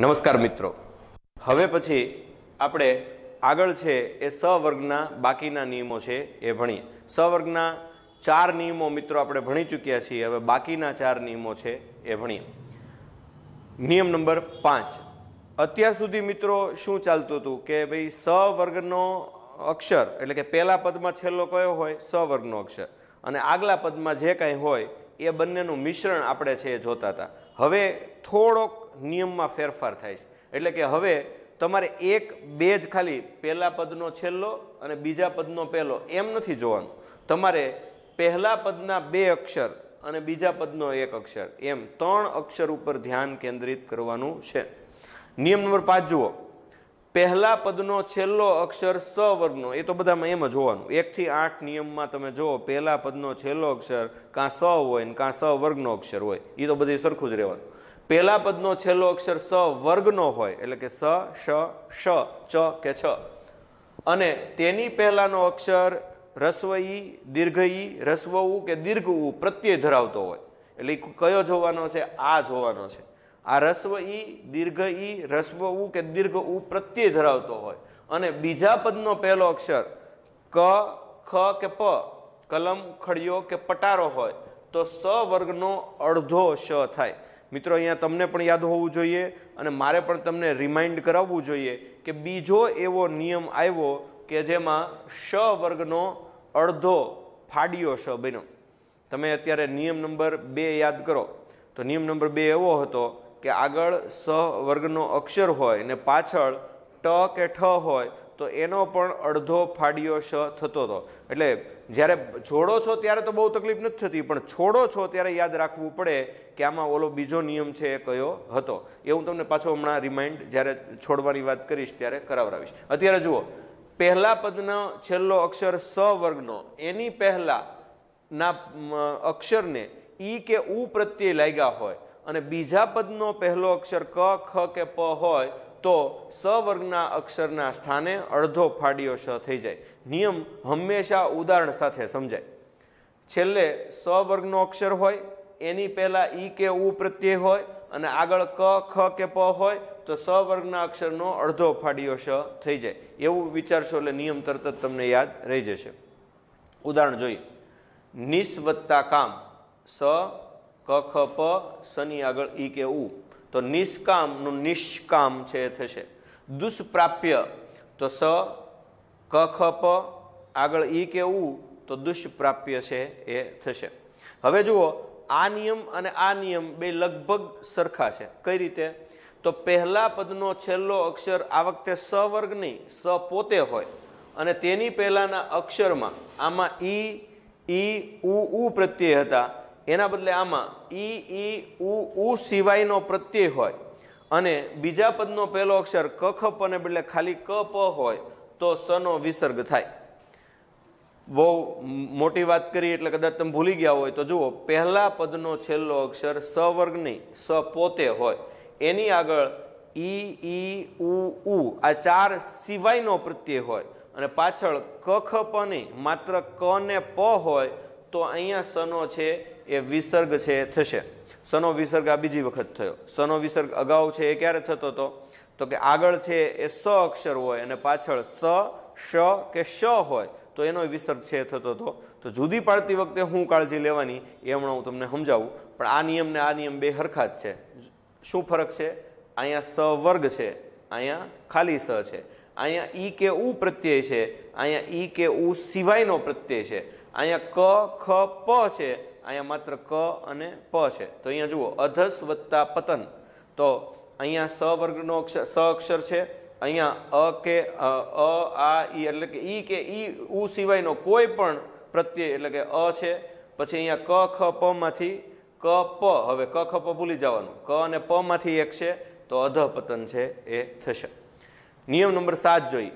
નમસ્કાર મિત્રો હવે પછી આપણે આગળ છે એ સવર્ગના બાકીના નિયમો છે એ ભણીએ સવર્ગના ચાર નિયમો મિત્રો આપણે ભણી ચૂક્યા છીએ હવે બાકીના ચાર નિયમો છે એ ભણીએ નિયમ નંબર પાંચ અત્યાર સુધી મિત્રો શું ચાલતું હતું કે ભાઈ સવર્ગનો અક્ષર એટલે કે પહેલા પદમાં છેલ્લો કયો હોય સવર્ગનો અક્ષર અને આગલા પદમાં જે કાંઈ હોય એ બંનેનું મિશ્રણ આપણે છે એ જોતા હતા હવે થોડોક નિયમમાં ફેરફાર થાય છે એટલે કે હવે તમારે એક બે જ ખાલી પહેલા પદનો છેલ્લો અને બીજા પદનો પહેલો એમ નથી જોવાનું તમારે પહેલા પદના બે અક્ષર અને બીજા પદનો એક અક્ષર એમ ત્રણ અક્ષર ઉપર ધ્યાન કેન્દ્રિત કરવાનું છે નિયમ નંબર પાંચ જુઓ પહેલા પદનો છેલ્લો અક્ષર સ વર્ગનો એ તો બધામાં એમ જ હોવાનું એકથી આઠ નિયમમાં તમે જુઓ પહેલા પદનો છેલ્લો અક્ષર કાં સ હોય ને કાં સ વર્ગનો અક્ષર હોય એ તો બધી સરખું જ રહેવાનું પહેલા પદનો છેલ્લો અક્ષર સ વર્ગનો હોય એટલે કે સ શ શ ચ કે છ અને તેની પહેલાંનો અક્ષર રસ્વ ઈ રસ્વઈ રસ્વ ઉ કે દીર્ઘ ઉ પ્રત્યય ધરાવતો હોય એટલે કયો જોવાનો છે આ જોવાનો છે આ રસ્વ ઈ દીર્ઘ ઈ રસ્વ ઉ કે દીર્ઘ ઉ પ્રત્યે ધરાવતો હોય અને બીજા પદનો પહેલો અક્ષર ક ખ કે પ કલમ ખડિયો કે પટારો હોય તો સ વર્ગનો અડધો શ થાય મિત્રો અહીંયા તમને પણ યાદ હોવું જોઈએ અને મારે પણ તમને રિમાઇન્ડ કરાવવું જોઈએ કે બીજો એવો નિયમ આવ્યો કે જેમાં શ વર્ગનો અડધો ફાડ્યો શ બન્યો તમે અત્યારે નિયમ નંબર બે યાદ કરો તો નિયમ નંબર બે એવો હતો કે આગળ સ વર્ગનો અક્ષર હોય ને પાછળ ટ કે ઠ હોય તો એનો પણ અડધો ફાડિયો શ થતો હતો એટલે જ્યારે છોડો છો ત્યારે તો બહુ તકલીફ નથી થતી પણ છોડો છો ત્યારે યાદ રાખવું પડે કે આમાં ઓલો બીજો નિયમ છે એ કયો હતો એ હું તમને પાછો હમણાં રિમાઇન્ડ જ્યારે છોડવાની વાત કરીશ ત્યારે કરાવરાવીશ અત્યારે જુઓ પહેલા પદનો છેલ્લો અક્ષર સ વર્ગનો એની પહેલાના અક્ષરને ઈ કે ઉ પ્રત્યે લાગ્યા હોય અને બીજા પદનો પહેલો અક્ષર ક ખ કે પ હોય તો સ વર્ગના અક્ષરના સ્થાને અડધો ફાડીયો શ થઈ જાય નિયમ હંમેશા ઉદાહરણ સાથે સમજાય છેલ્લે સ વર્ગનો અક્ષર હોય એની પહેલાં ઈ કે ઉ પ્રત્યે હોય અને આગળ ક ખ કે પ હોય તો સ વર્ગના અક્ષરનો અડધો ફાડીયો શ થઈ જાય એવું વિચારશો એટલે નિયમ તરત જ તમને યાદ રહી જશે ઉદાહરણ જોઈએ નિસ કામ સ કખ પ શનિ આગળ ઈ કે ઉ તો નિષ્કામનું નિષ્કામ છે એ થશે દુષ્પ્રાપ્ય તો સ કખ પ આગળ ઈ કે ઉ તો દુષ્પ્રાપ્ય છે એ થશે હવે જુઓ આ નિયમ અને આ નિયમ બે લગભગ સરખા છે કઈ રીતે તો પહેલા પદનો છેલ્લો અક્ષર આ વખતે સ વર્ગ નહીં સ પોતે હોય અને તેની પહેલાંના અક્ષરમાં આમાં ઈ ઈ ઉ પ્રત્યે હતા એના બદલે આમાં ઈ ઈ ઉ ઉ સિવાયનો પ્રત્યય હોય અને બીજા પદનો પહેલો અક્ષર કખ પને બદલે ખાલી ક પ હોય તો સનો વિસર્ગ થાય બહુ મોટી વાત કરી એટલે કદાચ તમે ભૂલી ગયા હોય તો જુઓ પહેલા પદનો છેલ્લો અક્ષર સ વર્ગ નહીં સ પોતે હોય એની આગળ ઈ ઈ ઉ ઉ આ ચાર સિવાયનો પ્રત્યય હોય અને પાછળ કખ ખ પ નહીં માત્ર ક ને પ હોય તો અહીંયા સનો છે એ વિસર્ગ છે થશે સનો વિસર્ગ આ બીજી વખત થયો સનો વિસર્ગ અગાઉ છે એ ક્યારે થતો હતો તો કે આગળ છે એ સ અક્ષર હોય અને પાછળ સ શ કે શ હોય તો એનો વિસર્ગ છે થતો હતો તો જુદી પાડતી વખતે હું કાળજી લેવાની એ હમણાં હું તમને સમજાવું પણ આ નિયમ ને આ નિયમ બે હરખા જ છે શું ફરક છે અહીંયા સ વર્ગ છે અહીંયા ખાલી સ છે અહીંયા ઈ કે ઉ પ્રત્યય છે અહીંયા ઈ કે ઉ સિવાયનો પ્રત્યય છે અહીંયા ક ખ પ છે અહીંયા માત્ર ક અને પ છે તો અહીંયા જુઓ અધસ વત્તા પતન તો અહીંયા સ વર્ગનો અક્ષર સ અક્ષર છે અહીંયા અ કે અ આ ઈ એટલે કે ઈ કે ઈ ઉ સિવાયનો કોઈ પણ પ્રત્યય એટલે કે અ છે પછી અહીંયા ક ખ પ માંથી ક પ હવે ક ખ પ ભૂલી જવાનું ક અને પ માંથી એક છે તો અધ પતન છે એ થશે નિયમ નંબર સાત જોઈ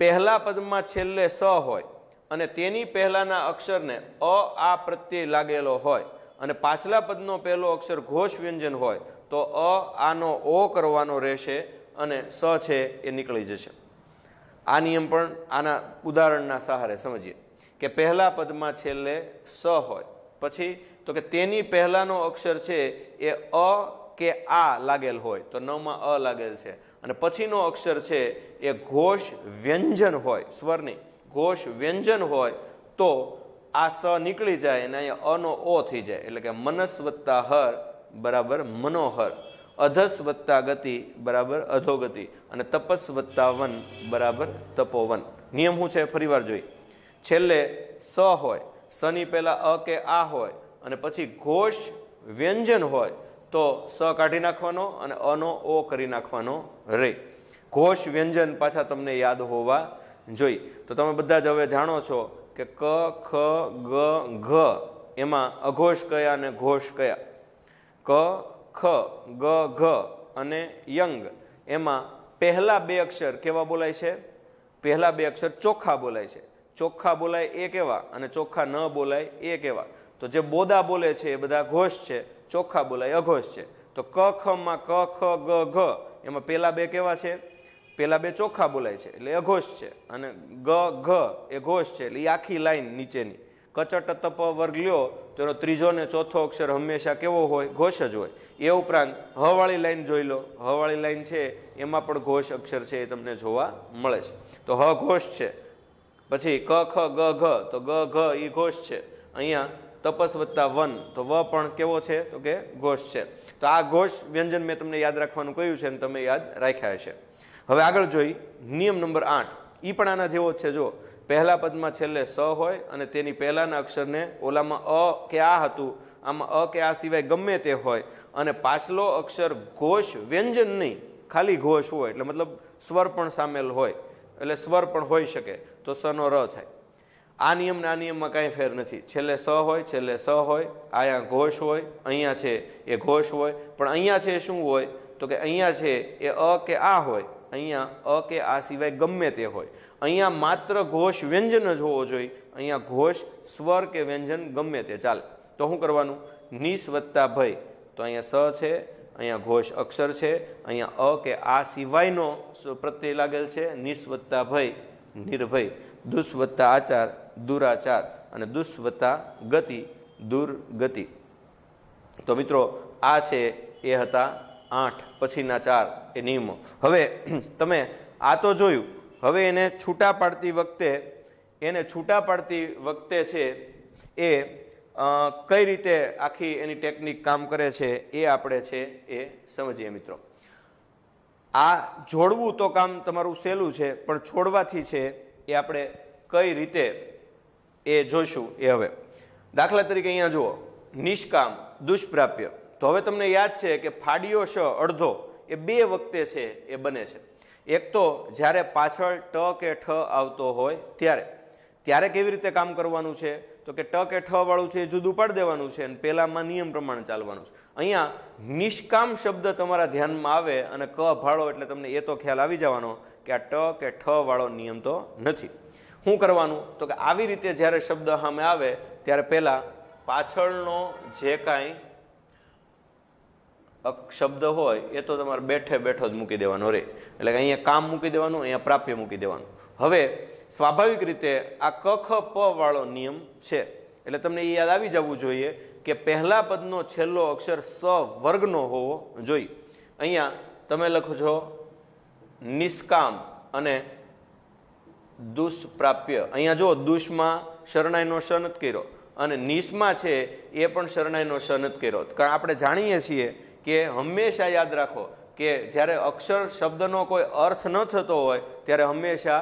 પહેલા પદમાં છેલ્લે સ હોય અને તેની પહેલાંના અક્ષરને અ આ પ્રત્યય લાગેલો હોય અને પાછલા પદનો પહેલો અક્ષર ઘોષ વ્યંજન હોય તો અ આનો ઓ કરવાનો રહેશે અને સ છે એ નીકળી જશે આ નિયમ પણ આના ઉદાહરણના સહારે સમજીએ કે પહેલા પદમાં છેલ્લે સ હોય પછી તો કે તેની પહેલાંનો અક્ષર છે એ અ કે આ લાગેલ હોય તો નવમાં અ લાગેલ છે અને પછીનો અક્ષર છે એ ઘોષ વ્યંજન હોય સ્વરની ઘોષ વ્યંજન હોય તો આ સ નીકળી જાય અને અહીંયા અનો ઓ થઈ જાય એટલે કે મનસ વત્તા હર બરાબર મનોહર અધસ વત્તા ગતિ બરાબર અધોગતિ અને તપસ વત્તા વન બરાબર તપોવન નિયમ શું છે ફરીવાર જોઈ છેલ્લે સ હોય સની પહેલાં અ કે આ હોય અને પછી ઘોષ વ્યંજન હોય તો સ કાઢી નાખવાનો અને અનો ઓ કરી નાખવાનો રહે ઘોષ વ્યંજન પાછા તમને યાદ હોવા જોઈ તો તમે બધા જ હવે જાણો છો કે ક ખ ગ ઘ એમાં અઘોષ કયા અને ઘોષ કયા ક ખ ગ ઘ અને યંગ એમાં પહેલા બે અક્ષર કેવા બોલાય છે પહેલા બે અક્ષર ચોખ્ખા બોલાય છે ચોખ્ખા બોલાય એ કેવા અને ચોખ્ખા ન બોલાય એ કેવા તો જે બોદા બોલે છે એ બધા ઘોષ છે ચોખ્ખા બોલાય અઘોષ છે તો ક ખમાં ક ખ ગ ઘ એમાં પહેલા બે કેવા છે પહેલાં બે ચોખ્ખા બોલાય છે એટલે અઘોષ છે અને ગ ઘ એ ઘોષ છે એટલે એ આખી લાઈન નીચેની કચટ તપ વર્ગ લ્યો તો એનો ત્રીજો ને ચોથો અક્ષર હંમેશા કેવો હોય ઘોષ જ હોય એ ઉપરાંત હવાળી લાઈન જોઈ લો હવાળી લાઈન છે એમાં પણ ઘોષ અક્ષર છે એ તમને જોવા મળે છે તો હ ઘોષ છે પછી ક ખ ગ ઘ તો ગ ઘ એ ઘોષ છે અહીંયા તપસ વત્તા વન તો વ પણ કેવો છે તો કે ઘોષ છે તો આ ઘોષ વ્યંજન મેં તમને યાદ રાખવાનું કહ્યું છે અને તમે યાદ રાખ્યા છે હવે આગળ જોઈ નિયમ નંબર આઠ એ પણ આના જેવો જ છે જો પહેલા પદમાં છેલ્લે સ હોય અને તેની પહેલાંના અક્ષરને ઓલામાં અ કે આ હતું આમાં અ કે આ સિવાય ગમે તે હોય અને પાછલો અક્ષર ઘોષ વ્યંજન નહીં ખાલી ઘોષ હોય એટલે મતલબ સ્વર પણ સામેલ હોય એટલે સ્વર પણ હોઈ શકે તો સનો ર થાય આ નિયમને આ નિયમમાં કાંઈ ફેર નથી છેલ્લે સ હોય છેલ્લે સ હોય અહીંયા ઘોષ હોય અહીંયા છે એ ઘોષ હોય પણ અહીંયા છે શું હોય તો કે અહીંયા છે એ અ કે આ હોય અહીંયા અ કે આ સિવાય ગમે તે હોય અહીંયા માત્ર ઘોષ વ્યંજન જ હોવો જોઈએ અહીંયા ઘોષ સ્વર કે વ્યંજન ગમે તે ચાલે તો શું કરવાનું નિસ વત્તા ભય તો અહીંયા સ છે અહીંયા ઘોષ અક્ષર છે અહીંયા અ કે આ સિવાયનો પ્રત્યય લાગેલ છે નિસ વત્તા ભય નિર્ભય દુષ્વત્તા આચાર દુરાચાર અને દુષ વત્તા ગતિ દુર્ગતિ તો મિત્રો આ છે એ હતા આઠ પછીના ચાર એ નિયમો હવે તમે આ તો જોયું હવે એને છૂટા પાડતી વખતે એને છૂટા પાડતી વખતે છે એ કઈ રીતે આખી એની ટેકનિક કામ કરે છે એ આપણે છે એ સમજીએ મિત્રો આ જોડવું તો કામ તમારું સહેલું છે પણ છોડવાથી છે એ આપણે કઈ રીતે એ જોઈશું એ હવે દાખલા તરીકે અહીંયા જુઓ નિષ્કામ દુષ્પ્રાપ્ય તો હવે તમને યાદ છે કે ફાડીયો શ અડધો એ બે વખતે છે એ બને છે એક તો જ્યારે પાછળ ટ કે ઠ આવતો હોય ત્યારે ત્યારે કેવી રીતે કામ કરવાનું છે તો કે ટ કે ઠ વાળું છે એ જુદું પાડી દેવાનું છે અને પહેલાંમાં નિયમ પ્રમાણે ચાલવાનું છે અહીંયા નિષ્કામ શબ્દ તમારા ધ્યાનમાં આવે અને ક ભાળો એટલે તમને એ તો ખ્યાલ આવી જવાનો કે આ ટ કે ઠ વાળો નિયમ તો નથી શું કરવાનું તો કે આવી રીતે જ્યારે શબ્દ સામે આવે ત્યારે પહેલાં પાછળનો જે કાંઈ શબ્દ હોય એ તો તમારે બેઠે બેઠો જ મૂકી દેવાનો રહે એટલે કે અહીંયા કામ મૂકી દેવાનું અહીંયા પ્રાપ્ય મૂકી દેવાનું હવે સ્વાભાવિક રીતે આ કખ પ વાળો નિયમ છે એટલે તમને એ યાદ આવી જવું જોઈએ કે પહેલા પદનો છેલ્લો અક્ષર સ વર્ગનો હોવો જોઈએ અહીંયા તમે લખો છો નિષ્કામ અને દુષ્પ્રાપ્ય અહીંયા જુઓ દુષ્માં શરણાઈનો શનત નથી કર્યો અને નિષ્માં છે એ પણ શરણાઈનો શનત નથી કર્યો કારણ આપણે જાણીએ છીએ કે હંમેશા યાદ રાખો કે જ્યારે અક્ષર શબ્દનો કોઈ અર્થ ન થતો હોય ત્યારે હંમેશા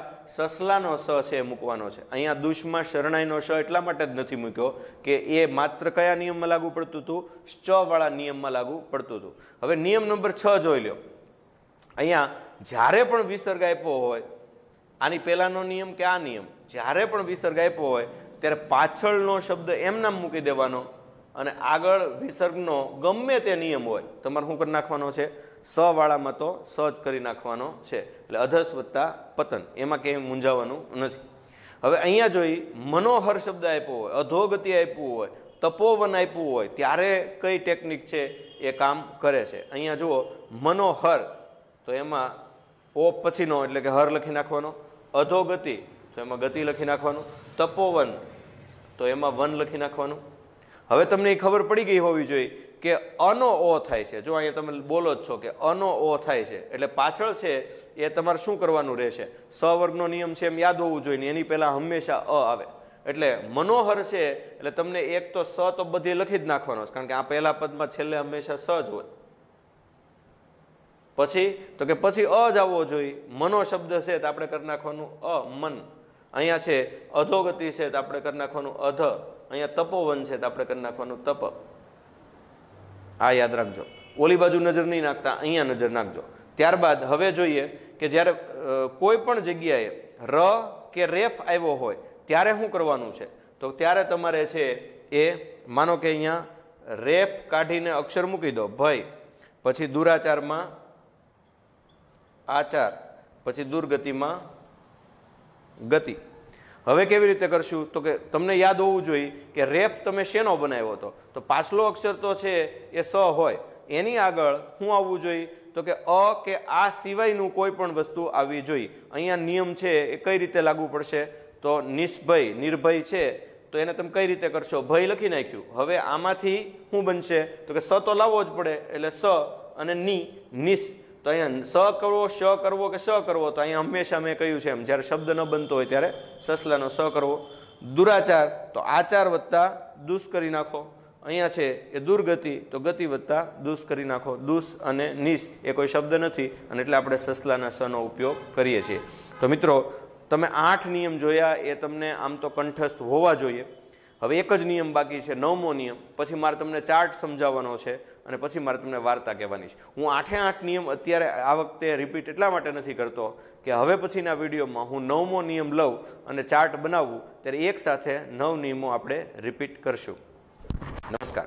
સસલાનો સ છે એ મૂકવાનો છે અહીંયા દુષ્મા શરણાઈનો સ એટલા માટે જ નથી મૂક્યો કે એ માત્ર કયા નિયમમાં લાગુ પડતું હતું સ્ચવાળા નિયમમાં લાગુ પડતું હતું હવે નિયમ નંબર છ જોઈ લો અહીંયા જ્યારે પણ વિસર્ગ આપ્યો હોય આની પહેલાંનો નિયમ કે આ નિયમ જ્યારે પણ વિસર્ગ આપ્યો હોય ત્યારે પાછળનો શબ્દ એમ નામ મૂકી દેવાનો અને આગળ વિસર્ગનો ગમે તે નિયમ હોય તમારે શું કરી નાખવાનો છે સવાળામાં તો સ જ કરી નાખવાનો છે એટલે અધસ વત્તા પતન એમાં કંઈ મૂંઝાવાનું નથી હવે અહીંયા જોઈ મનોહર શબ્દ આપ્યો હોય અધોગતિ આપ્યું હોય તપોવન આપ્યું હોય ત્યારે કઈ ટેકનિક છે એ કામ કરે છે અહીંયા જુઓ મનોહર તો એમાં ઓ પછીનો એટલે કે હર લખી નાખવાનો અધોગતિ તો એમાં ગતિ લખી નાખવાનું તપોવન તો એમાં વન લખી નાખવાનું હવે તમને એ ખબર પડી ગઈ હોવી જોઈએ કે અનો ઓ થાય છે જો અહીંયા તમે બોલો જ છો કે અનો ઓ થાય છે એટલે પાછળ છે એ તમારે શું કરવાનું રહેશે સવર્ગનો નિયમ છે એમ યાદ હોવું જોઈએ એની પહેલાં હંમેશા અ આવે એટલે મનોહર છે એટલે તમને એક તો સ તો બધી લખી જ નાખવાનો છે કારણ કે આ પહેલા પદમાં છેલ્લે હંમેશા સ જ હોય પછી તો કે પછી અ જ આવવો જોઈએ મનો શબ્દ છે તો આપણે કરી નાખવાનું અ મન અહીંયા છે અધોગતિ છે તો આપણે કરી નાખવાનું અધ અહીંયા તપોવન છે તો આપણે કરી નાખવાનું તપ આ યાદ રાખજો ઓલી બાજુ નજર નહીં નાખતા અહીંયા નજર નાખજો ત્યારબાદ હવે જોઈએ કે જ્યારે કોઈ પણ જગ્યાએ ર કે રેફ આવ્યો હોય ત્યારે શું કરવાનું છે તો ત્યારે તમારે છે એ માનો કે અહીંયા રેફ કાઢીને અક્ષર મૂકી દો ભય પછી દુરાચારમાં આચાર પછી દુર્ગતિમાં ગતિ હવે કેવી રીતે કરશું તો કે તમને યાદ હોવું જોઈએ કે રેફ તમે શેનો બનાવ્યો હતો તો પાછલો અક્ષર તો છે એ સ હોય એની આગળ હું આવવું જોઈએ તો કે અ કે આ સિવાયનું કોઈ પણ વસ્તુ આવવી જોઈએ અહીંયા નિયમ છે એ કઈ રીતે લાગુ પડશે તો નિષ્ભય નિર્ભય છે તો એને તમે કઈ રીતે કરશો ભય લખી નાખ્યું હવે આમાંથી શું બનશે તો કે સ તો લાવવો જ પડે એટલે સ અને ની નિશ તો અહીંયા સ કરવો શ કરવો કે સ કરવો તો અહીંયા હંમેશા મેં કહ્યું છે એમ જ્યારે શબ્દ ન બનતો હોય ત્યારે સસલાનો સ કરવો દુરાચાર તો આચાર વત્તા દુષ્કરી નાખો અહીંયા છે એ દુર્ગતિ તો ગતિ વત્તા દુષ્કરી નાખો દુષ અને નિશ એ કોઈ શબ્દ નથી અને એટલે આપણે સસલાના સનો ઉપયોગ કરીએ છીએ તો મિત્રો તમે આઠ નિયમ જોયા એ તમને આમ તો કંઠસ્થ હોવા જોઈએ હવે એક જ નિયમ બાકી છે નવમો નિયમ પછી મારે તમને ચાર્ટ સમજાવવાનો છે અને પછી મારે તમને વાર્તા કહેવાની છે હું આઠે આઠ નિયમ અત્યારે આ વખતે રિપીટ એટલા માટે નથી કરતો કે હવે પછીના વિડીયોમાં હું નવમો નિયમ લઉં અને ચાર્ટ બનાવું ત્યારે એકસાથે નવ નિયમો આપણે રિપીટ કરશું નમસ્કાર